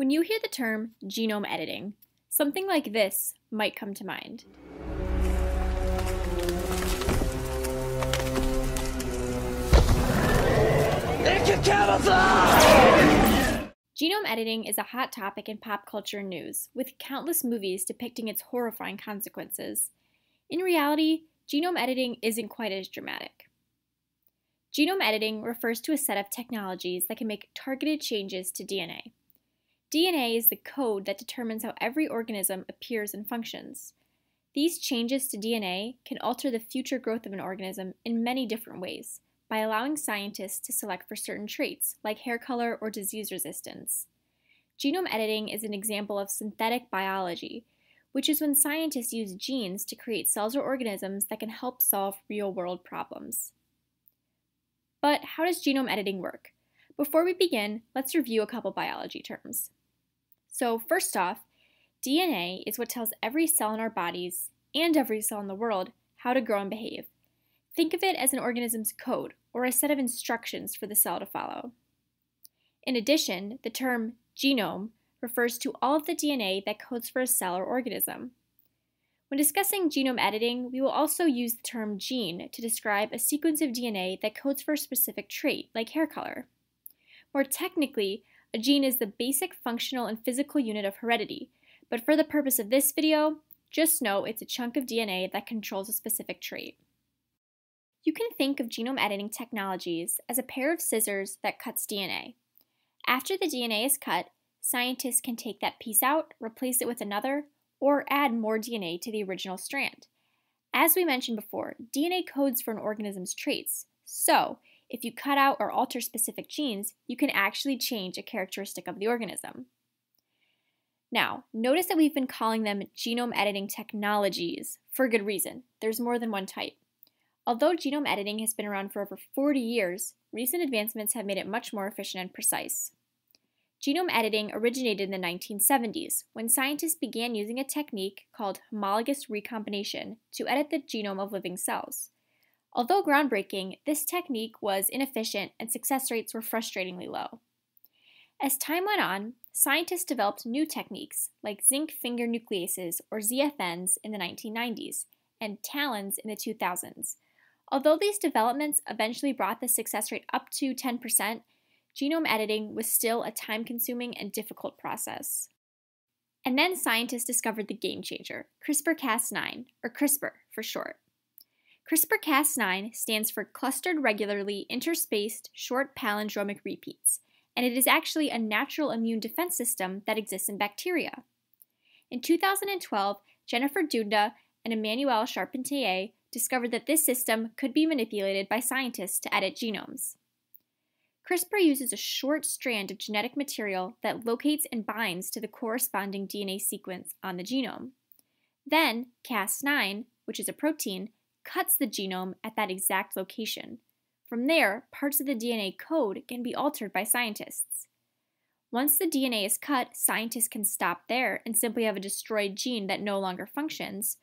When you hear the term genome editing, something like this might come to mind. Genome editing is a hot topic in pop culture news, with countless movies depicting its horrifying consequences. In reality, genome editing isn't quite as dramatic. Genome editing refers to a set of technologies that can make targeted changes to DNA. DNA is the code that determines how every organism appears and functions. These changes to DNA can alter the future growth of an organism in many different ways by allowing scientists to select for certain traits, like hair color or disease resistance. Genome editing is an example of synthetic biology, which is when scientists use genes to create cells or organisms that can help solve real world problems. But how does genome editing work? Before we begin, let's review a couple biology terms. So, first off, DNA is what tells every cell in our bodies and every cell in the world how to grow and behave. Think of it as an organism's code or a set of instructions for the cell to follow. In addition, the term genome refers to all of the DNA that codes for a cell or organism. When discussing genome editing, we will also use the term gene to describe a sequence of DNA that codes for a specific trait, like hair color. More technically, a gene is the basic functional and physical unit of heredity, but for the purpose of this video, just know it's a chunk of DNA that controls a specific trait. You can think of genome editing technologies as a pair of scissors that cuts DNA. After the DNA is cut, scientists can take that piece out, replace it with another, or add more DNA to the original strand. As we mentioned before, DNA codes for an organism's traits, so if you cut out or alter specific genes, you can actually change a characteristic of the organism. Now, notice that we've been calling them genome editing technologies for good reason. There's more than one type. Although genome editing has been around for over 40 years, recent advancements have made it much more efficient and precise. Genome editing originated in the 1970s when scientists began using a technique called homologous recombination to edit the genome of living cells. Although groundbreaking, this technique was inefficient and success rates were frustratingly low. As time went on, scientists developed new techniques like zinc finger nucleases or ZFNs in the 1990s and talons in the 2000s. Although these developments eventually brought the success rate up to 10%, genome editing was still a time consuming and difficult process. And then scientists discovered the game changer, CRISPR Cas9, or CRISPR for short. CRISPR Cas9 stands for Clustered Regularly Interspaced Short Palindromic Repeats, and it is actually a natural immune defense system that exists in bacteria. In 2012, Jennifer Doudna and Emmanuel Charpentier discovered that this system could be manipulated by scientists to edit genomes. CRISPR uses a short strand of genetic material that locates and binds to the corresponding DNA sequence on the genome. Then, Cas9, which is a protein, cuts the genome at that exact location. From there, parts of the DNA code can be altered by scientists. Once the DNA is cut, scientists can stop there and simply have a destroyed gene that no longer functions,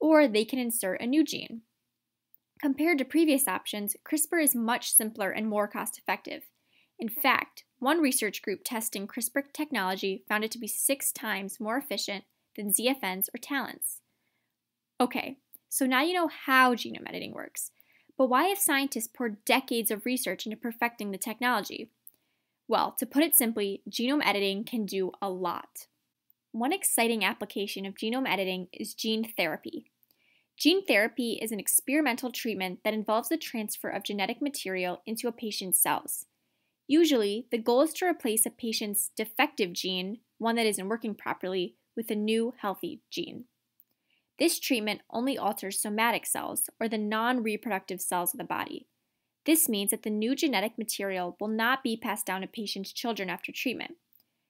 or they can insert a new gene. Compared to previous options, CRISPR is much simpler and more cost effective. In fact, one research group testing CRISPR technology found it to be six times more efficient than ZFNs or Talents. Okay, so now you know how genome editing works. But why have scientists poured decades of research into perfecting the technology? Well, to put it simply, genome editing can do a lot. One exciting application of genome editing is gene therapy. Gene therapy is an experimental treatment that involves the transfer of genetic material into a patient's cells. Usually, the goal is to replace a patient's defective gene, one that isn't working properly, with a new healthy gene. This treatment only alters somatic cells, or the non reproductive cells of the body. This means that the new genetic material will not be passed down to patients' children after treatment,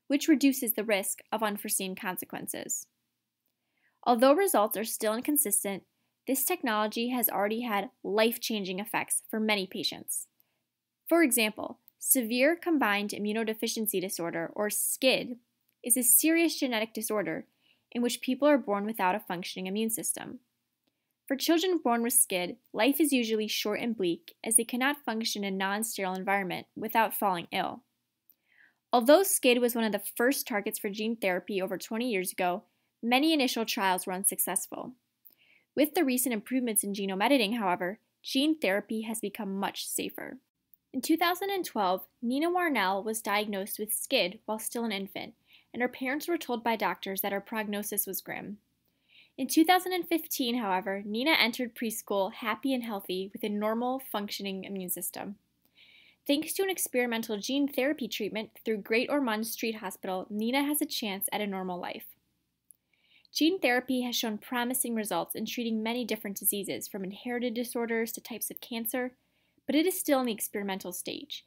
which reduces the risk of unforeseen consequences. Although results are still inconsistent, this technology has already had life changing effects for many patients. For example, severe combined immunodeficiency disorder, or SCID, is a serious genetic disorder in which people are born without a functioning immune system. For children born with SCID, life is usually short and bleak as they cannot function in a non sterile environment without falling ill. Although SCID was one of the first targets for gene therapy over 20 years ago, many initial trials were unsuccessful. With the recent improvements in genome editing, however, gene therapy has become much safer. In 2012, Nina Warnell was diagnosed with SCID while still an infant and her parents were told by doctors that her prognosis was grim. In 2015, however, Nina entered preschool happy and healthy with a normal, functioning immune system. Thanks to an experimental gene therapy treatment through Great Ormond Street Hospital, Nina has a chance at a normal life. Gene therapy has shown promising results in treating many different diseases, from inherited disorders to types of cancer, but it is still in the experimental stage,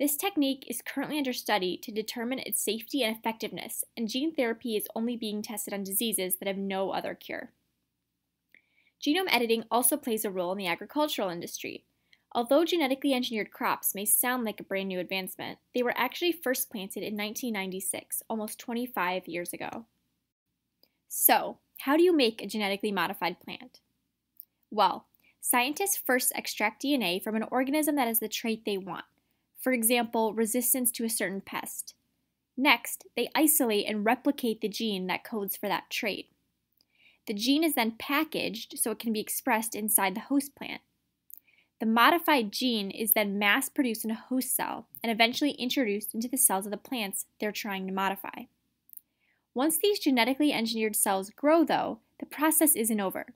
this technique is currently under study to determine its safety and effectiveness, and gene therapy is only being tested on diseases that have no other cure. Genome editing also plays a role in the agricultural industry. Although genetically engineered crops may sound like a brand new advancement, they were actually first planted in 1996, almost 25 years ago. So, how do you make a genetically modified plant? Well, scientists first extract DNA from an organism that has the trait they want for example, resistance to a certain pest. Next, they isolate and replicate the gene that codes for that trait. The gene is then packaged so it can be expressed inside the host plant. The modified gene is then mass produced in a host cell and eventually introduced into the cells of the plants they're trying to modify. Once these genetically engineered cells grow, though, the process isn't over.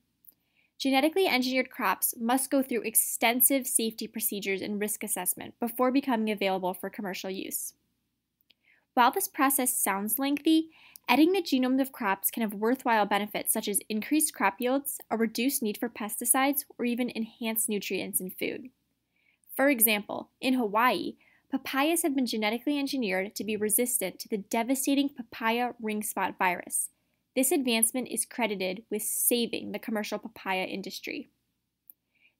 Genetically engineered crops must go through extensive safety procedures and risk assessment before becoming available for commercial use. While this process sounds lengthy, editing the genomes of crops can have worthwhile benefits such as increased crop yields, a reduced need for pesticides, or even enhanced nutrients in food. For example, in Hawaii, papayas have been genetically engineered to be resistant to the devastating papaya ring spot virus, this advancement is credited with saving the commercial papaya industry.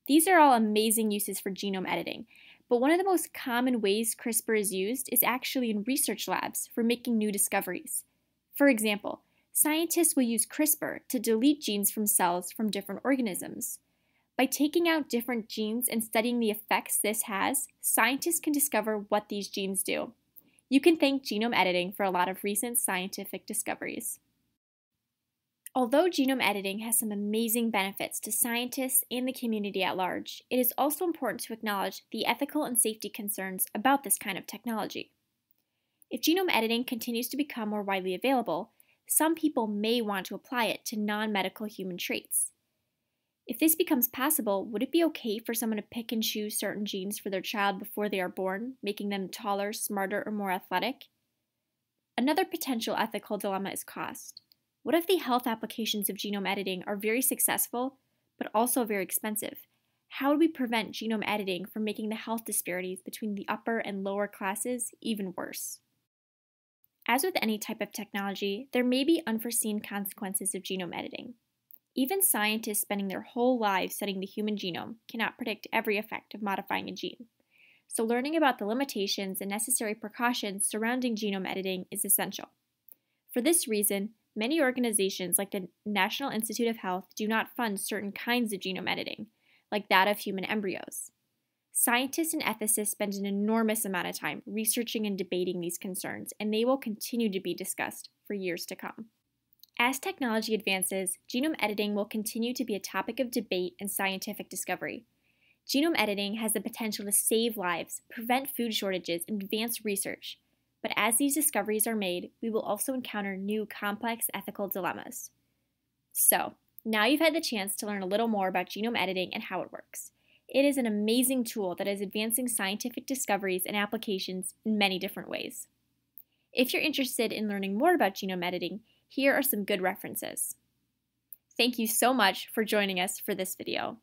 These are all amazing uses for genome editing, but one of the most common ways CRISPR is used is actually in research labs for making new discoveries. For example, scientists will use CRISPR to delete genes from cells from different organisms. By taking out different genes and studying the effects this has, scientists can discover what these genes do. You can thank genome editing for a lot of recent scientific discoveries. Although genome editing has some amazing benefits to scientists and the community at large, it is also important to acknowledge the ethical and safety concerns about this kind of technology. If genome editing continues to become more widely available, some people may want to apply it to non medical human traits. If this becomes possible, would it be okay for someone to pick and choose certain genes for their child before they are born, making them taller, smarter, or more athletic? Another potential ethical dilemma is cost. What if the health applications of genome editing are very successful, but also very expensive? How would we prevent genome editing from making the health disparities between the upper and lower classes even worse? As with any type of technology, there may be unforeseen consequences of genome editing. Even scientists spending their whole lives studying the human genome cannot predict every effect of modifying a gene. So, learning about the limitations and necessary precautions surrounding genome editing is essential. For this reason, Many organizations, like the National Institute of Health, do not fund certain kinds of genome editing, like that of human embryos. Scientists and ethicists spend an enormous amount of time researching and debating these concerns, and they will continue to be discussed for years to come. As technology advances, genome editing will continue to be a topic of debate and scientific discovery. Genome editing has the potential to save lives, prevent food shortages, and advance research. But as these discoveries are made, we will also encounter new complex ethical dilemmas. So, now you've had the chance to learn a little more about genome editing and how it works. It is an amazing tool that is advancing scientific discoveries and applications in many different ways. If you're interested in learning more about genome editing, here are some good references. Thank you so much for joining us for this video.